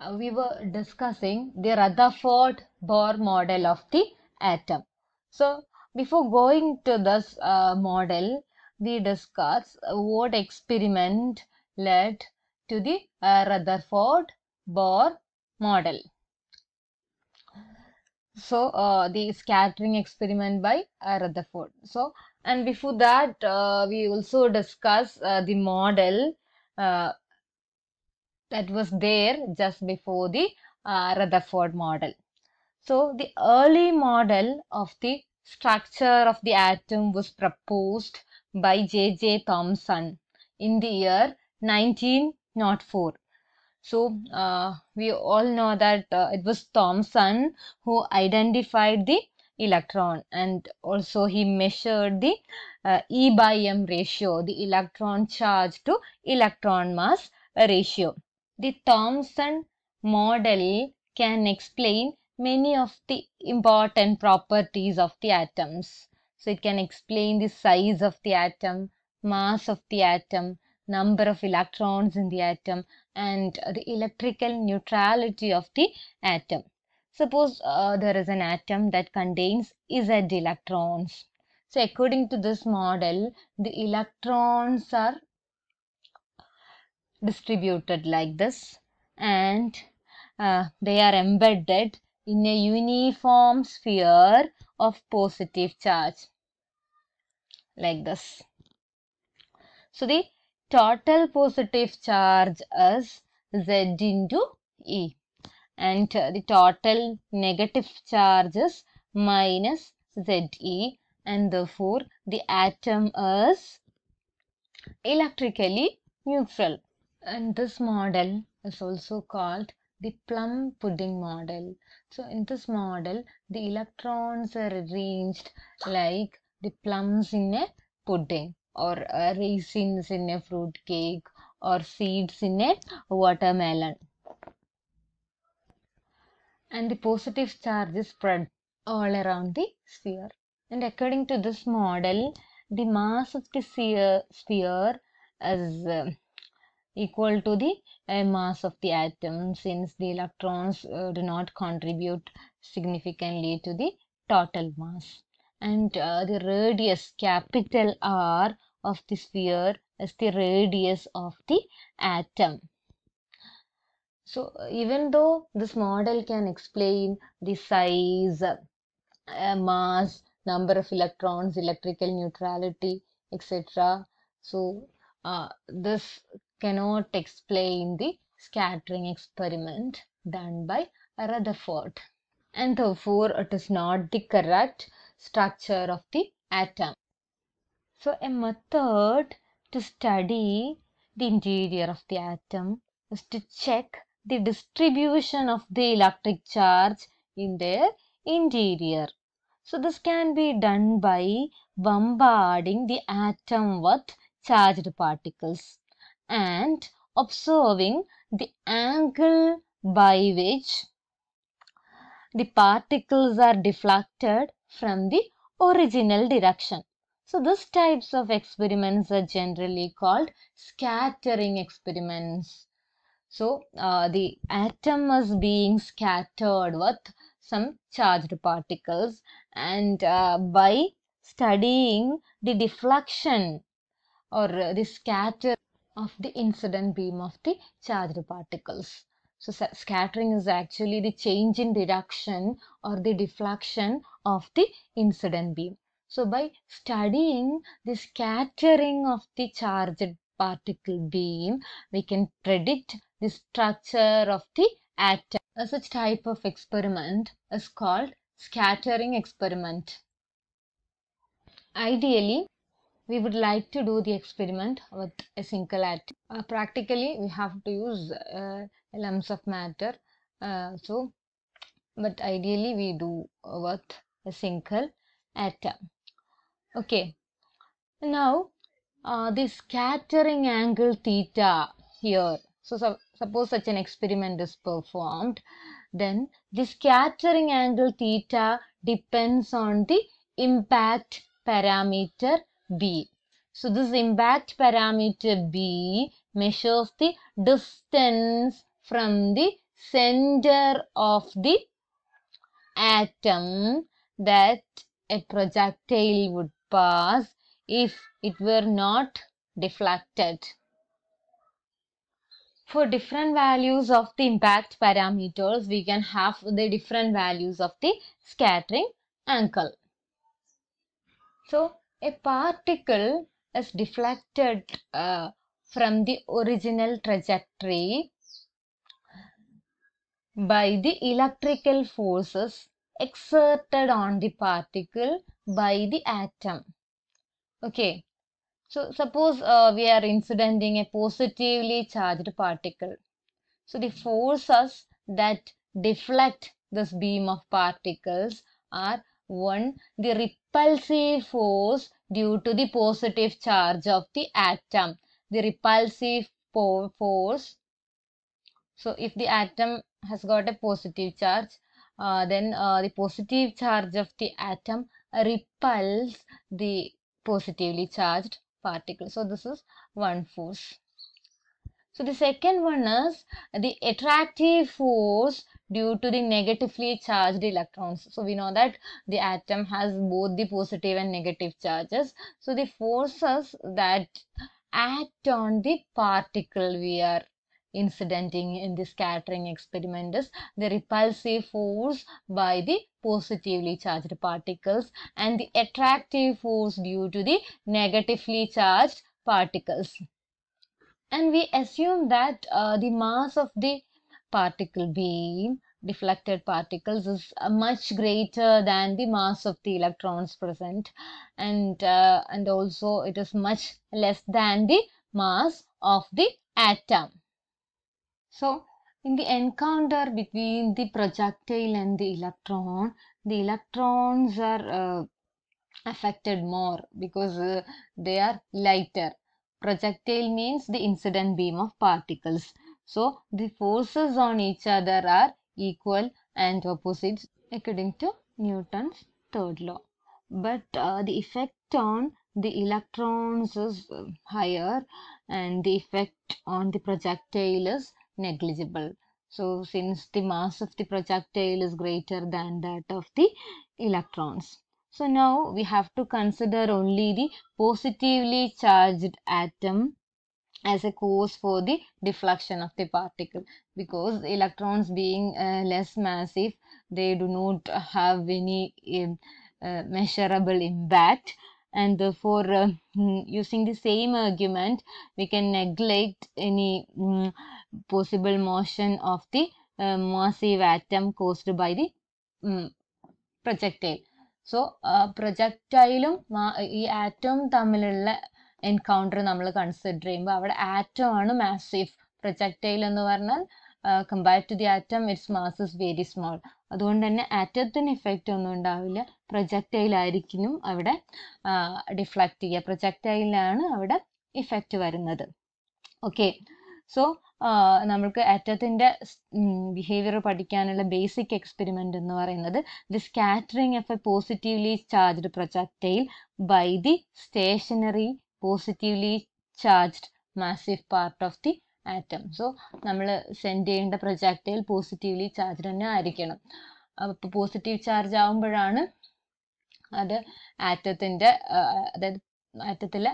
uh, we were discussing the Rutherford-Bohr model of the atom. So before going to this uh, model, we discuss uh, what experiment led to the uh, Rutherford-Bohr model. So uh, the scattering experiment by uh, Rutherford. So and before that uh, we also discuss uh, the model that was there just before the uh, Rutherford model. So the early model of the structure of the atom was proposed by J.J. Thomson in the year 1904. So uh, we all know that uh, it was Thomson who identified the electron and also he measured the uh, E by M ratio, the electron charge to electron mass ratio. The Thomson model can explain many of the important properties of the atoms. So it can explain the size of the atom, mass of the atom, number of electrons in the atom and the electrical neutrality of the atom. Suppose uh, there is an atom that contains Z electrons. So according to this model, the electrons are distributed like this and uh, they are embedded in a uniform sphere of positive charge like this. So the total positive charge is Z into E and the total negative charge is minus ZE and therefore the atom is electrically neutral and this model is also called the plum pudding model. So in this model the electrons are arranged like the plums in a pudding or uh, raisins in a fruit cake or seeds in a watermelon. And the positive charge is spread all around the sphere. And according to this model, the mass of the sphere is um, equal to the uh, mass of the atom since the electrons uh, do not contribute significantly to the total mass and uh, the radius capital R of the sphere is the radius of the atom. So even though this model can explain the size, uh, mass, number of electrons, electrical neutrality, etc. So uh, this cannot explain the scattering experiment done by Rutherford and therefore it is not the correct structure of the atom. So a method to study the interior of the atom is to check the distribution of the electric charge in their interior. So this can be done by bombarding the atom with charged particles and observing the angle by which the particles are deflected from the original direction. So these types of experiments are generally called scattering experiments. So uh, the atom is being scattered with some charged particles and uh, by studying the deflection or the scatter of the incident beam of the charged particles. So scattering is actually the change in direction or the deflection of the incident beam. So by studying the scattering of the charged particle beam, we can predict the structure of the atom. A such type of experiment is called scattering experiment. Ideally, we would like to do the experiment with a single atom. Uh, practically, we have to use uh, lumps of matter. Uh, so, but ideally, we do with a single atom. Okay. Now, uh, the scattering angle theta here. So, so, suppose such an experiment is performed, then the scattering angle theta depends on the impact parameter B. So this impact parameter B measures the distance from the center of the atom that a projectile would pass if it were not deflected. For different values of the impact parameters, we can have the different values of the scattering angle. So, a particle is deflected uh, from the original trajectory by the electrical forces exerted on the particle by the atom. Okay, so suppose uh, we are incidenting a positively charged particle. So the forces that deflect this beam of particles are 1. The repulsive force due to the positive charge of the atom. The repulsive force. So, if the atom has got a positive charge, uh, then uh, the positive charge of the atom repels the positively charged particle. So, this is one force. So, the second one is the attractive force due to the negatively charged electrons. So we know that the atom has both the positive and negative charges. So the forces that act on the particle we are incidenting in the scattering experiment is the repulsive force by the positively charged particles and the attractive force due to the negatively charged particles. And we assume that uh, the mass of the particle beam deflected particles is uh, much greater than the mass of the electrons present and uh, and also it is much less than the mass of the atom so in the encounter between the projectile and the electron the electrons are uh, affected more because uh, they are lighter projectile means the incident beam of particles so the forces on each other are equal and opposites according to Newton's third law. But uh, the effect on the electrons is uh, higher and the effect on the projectile is negligible. So since the mass of the projectile is greater than that of the electrons. So now we have to consider only the positively charged atom as a cause for the deflection of the particle because electrons being uh, less massive they do not have any um, uh, measurable impact and therefore uh, using the same argument we can neglect any um, possible motion of the uh, massive atom caused by the um, projectile so പ്രൊജക്റ്റൈലും uh, atom, ആറ്റവും തമ്മിലുള്ള encounter നമ്മൾ consider ചെയ്യുമ്പോൾ അവിടെ atom ആണ് massive projectile എന്ന് പറഞ്ഞാൽ compared to the atom it's mass is very small അതുകൊണ്ട് തന്നെ ആറ്റത്തിന് ഇഫക്റ്റ് ഒന്നും ഉണ്ടാവില്ല ആയിരിക്കും അവിടെ ഡിഫ്ലക്റ്റ് ചെയ്യുക പ്രൊജക്റ്റൈലാണ് അവിടെ ഇഫക്റ്റ് വരുന്നത് ഓക്കെ സോ നമ്മൾക്ക് ആറ്റത്തിൻ്റെ ബിഹേവിയർ പഠിക്കാനുള്ള ബേസിക് എക്സ്പെരിമെൻ്റ് എന്ന് പറയുന്നത് the scattering of a positively charged projectile by the stationary positively charged massive part of the atom so നമ്മൾ സെൻഡ് ചെയ്യേണ്ട പ്രൊജക്റ്റൈൽ പോസിറ്റീവ്ലി ചാർജ് തന്നെ ആയിരിക്കണം അപ്പൊ പോസിറ്റീവ് ചാർജ് ആവുമ്പോഴാണ് അത് ആറ്റത്തിന്റെ അതായത് ആറ്റത്തിലെ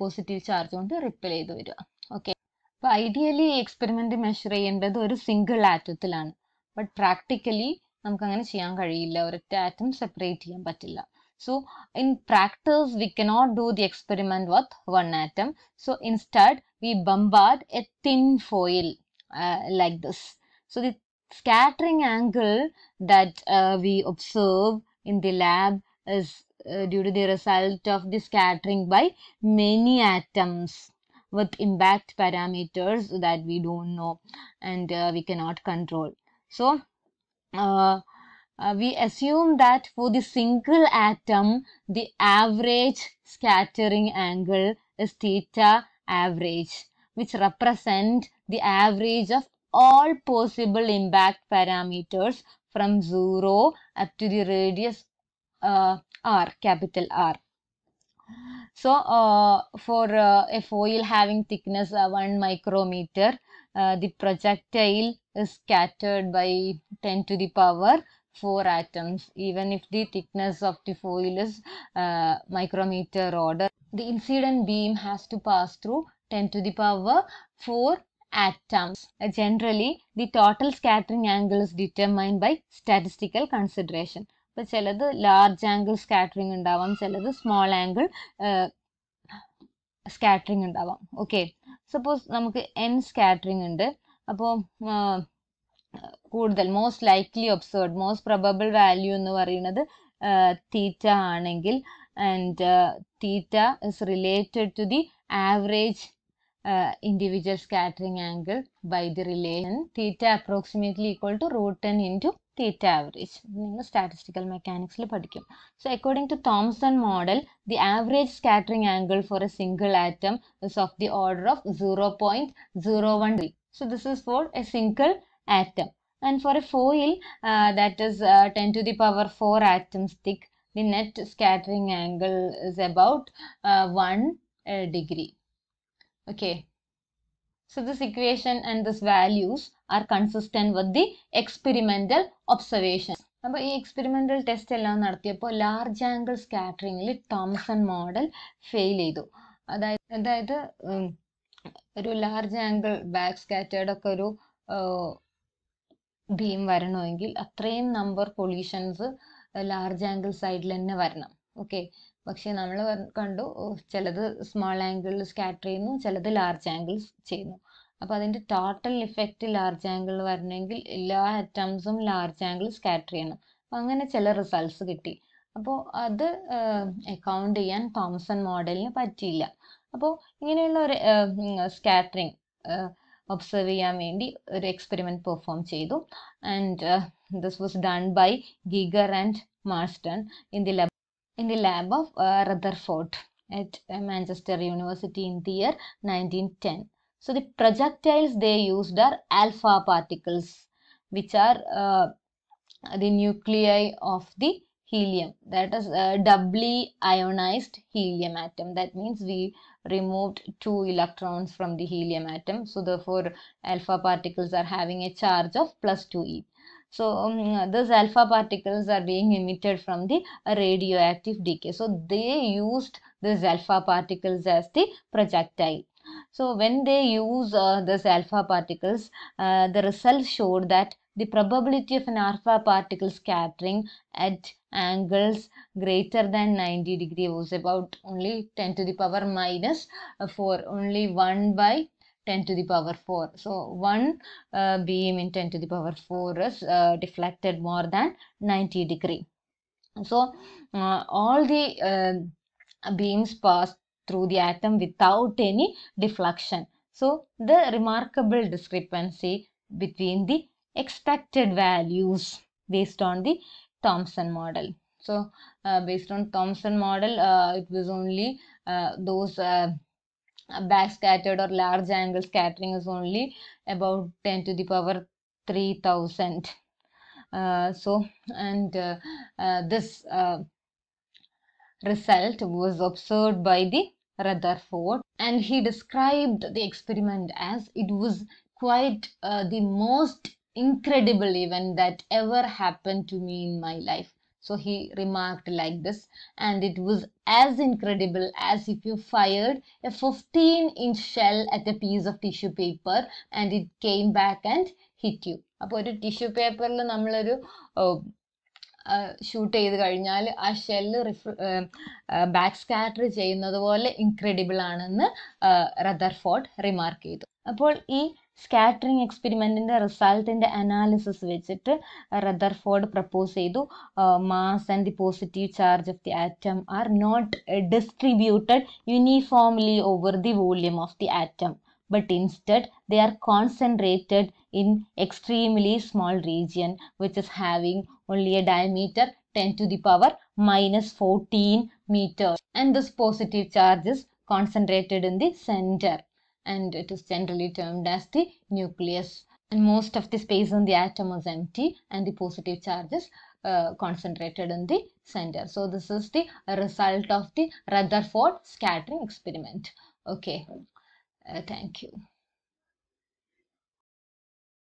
പോസിറ്റീവ് ചാർജ് കൊണ്ട് റിപ്പൽ ചെയ്ത് വരിക ഓക്കെ അപ്പോൾ ഐഡിയലി എക്സ്പെരിമെന്റ് മെഷർ ചെയ്യേണ്ടത് ഒരു സിംഗിൾ ആറ്റത്തിലാണ് ബട്ട് പ്രാക്ടിക്കലി നമുക്ക് അങ്ങനെ ചെയ്യാൻ കഴിയില്ല ഒരൊറ്റ ആറ്റം സെപ്പറേറ്റ് ചെയ്യാൻ പറ്റില്ല So in practice, we cannot do the experiment with one atom. So instead, we bombard a thin foil uh, like this. So the scattering angle that uh, we observe in the lab is uh, due to the result of the scattering by many atoms with impact parameters that we don't know and uh, we cannot control. So, uh, uh, we assume that for the single atom, the average scattering angle is theta average, which represent the average of all possible impact parameters from 0 up to the radius uh, R, capital R. So, uh, for uh, a foil having thickness of uh, 1 micrometer, uh, the projectile is scattered by 10 to the power four atoms even if the thickness of the foil is uh, micrometer order. The incident beam has to pass through 10 to the power 4 atoms. Uh, generally, the total scattering angle is determined by statistical consideration. ഇപ്പോൾ ചിലത് large angle scattering ഉണ്ടാവാം ചിലത് small angle scattering ഉണ്ടാവാം okay suppose നമുക്ക് n scattering ഉണ്ട് അപ്പോൾ കൂടുതൽ most likely observed most probable value എന്ന് പറയുന്നത് തീറ്റ ആണെങ്കിൽ and theta is related to the average individual scattering angle by the relation theta approximately equal to root ten into theta average നിങ്ങൾ statistical മെക്കാനിക്സിൽ പഠിക്കും so according to Thomson model the average scattering angle for a single atom is of the order of zero point zero one degree so this is for a single atom and for a foil uh, that is uh, 10 to the power 4 atoms thick the net scattering angle is about uh, 1 degree okay so this equation and this values are consistent with the experimental observations അപ്പോൾ ഈ experimental test എല്ലാം നടത്തിയപ്പോൾ large angle സ്കാറ്ററിങ്ങിൽ Thomson model fail ചെയ്തു അതായത് അതായത് ഒരു large angle back scattered ഒക്കെ ഒരു ബീം വരണമെങ്കിൽ അത്രയും നമ്പർ പൊല്യൂഷൻസ് ലാർജ് ആംഗിൾ സൈഡിൽ തന്നെ വരണം ഓക്കെ പക്ഷെ നമ്മൾ കണ്ടു ചിലത് സ്മോൾ ആംഗിൾ സ്കാറ്റർ ചെയ്യുന്നു ചിലത് ലാർജ് ആംഗിൾ ചെയ്യുന്നു അപ്പോൾ അതിൻ്റെ ടോട്ടൽ ഇഫക്റ്റ് ലാർജ് ആംഗിൾ വരണമെങ്കിൽ എല്ലാ അറ്റംസും ലാർജ് ആംഗിൾ സ്കാറ്റർ ചെയ്യണം അപ്പം അങ്ങനെ ചില റിസൾട്ട്സ് കിട്ടി അപ്പോൾ അത് അക്കൗണ്ട് ചെയ്യാൻ തോംസൺ മോഡലിന് പറ്റിയില്ല അപ്പോൾ ഇങ്ങനെയുള്ള ഒരു സ്കാറ്ററിങ് ഒബ്സർവ് ചെയ്യാൻ experiment performed, എക്സ്പെരിമെൻറ്റ് and ചെയ്തു and this was done by Geiger and Marsden in the lab in the at uh, Manchester University in the year 1910. So the projectiles they used are alpha particles which are uh, the nuclei of the helium that is uh, doubly ionized helium atom that means we removed two electrons from the helium atom so therefore alpha particles are having a charge of plus 2e so um, those alpha particles are being emitted from the radioactive decay so they used these alpha particles as the projectile so when they use uh, this alpha particles uh, the results showed that the probability of an alpha particle scattering at angles greater than 90 degree was about only 10 to the power minus 4 only 1 by 10 to the power 4 so one uh, beam in 10 to the power 4 is uh, deflected more than 90 degree so uh, all the uh, beams pass through the atom without any deflection so the remarkable discrepancy between the expected values based on the Thomson model. So uh, based on Thomson model, uh, it was only uh, those uh, backscattered or large angle scattering is only about 10 to the power 3000. Uh, so and uh, this result was observed by the Rutherford and he described the experiment as it was quite the most incredible event that ever happened to me in my life. So he remarked like this, and it was as incredible as if you fired a 15 inch shell at a piece of tissue paper and it came back and hit you. അപ്പോൾ ഒരു tissue പേപ്പറിൽ നമ്മളൊരു shoot ചെയ്ത് കഴിഞ്ഞാൽ ആ shell റിഫ് back scatter ചെയ്യുന്നത് പോലെ incredible ആണെന്ന് റദർഫോർഡ് റിമാർക്ക് ചെയ്തു അപ്പോൾ ഈ സ്കാറ്ററിംഗ് എക്സ്പെരിമെൻറ്റിൻ്റെ റിസൾട്ടിൻ്റെ അനാലിസിസ് വെച്ചിട്ട് റദർഫോർഡ് uh, പ്രപ്പോസ് ചെയ്തു mass and the positive charge of the atom are not distributed uniformly over the volume of the atom but instead they are concentrated in extremely small region which is having only a diameter 10 to the power minus 14 meters and this positive charges concentrated concentrated in the center and it is generally termed as the nucleus and most of the space in the atom is empty and the positive charges uh, concentrated in the center. So this is the result of the Rutherford scattering experiment. Okay, uh, thank you.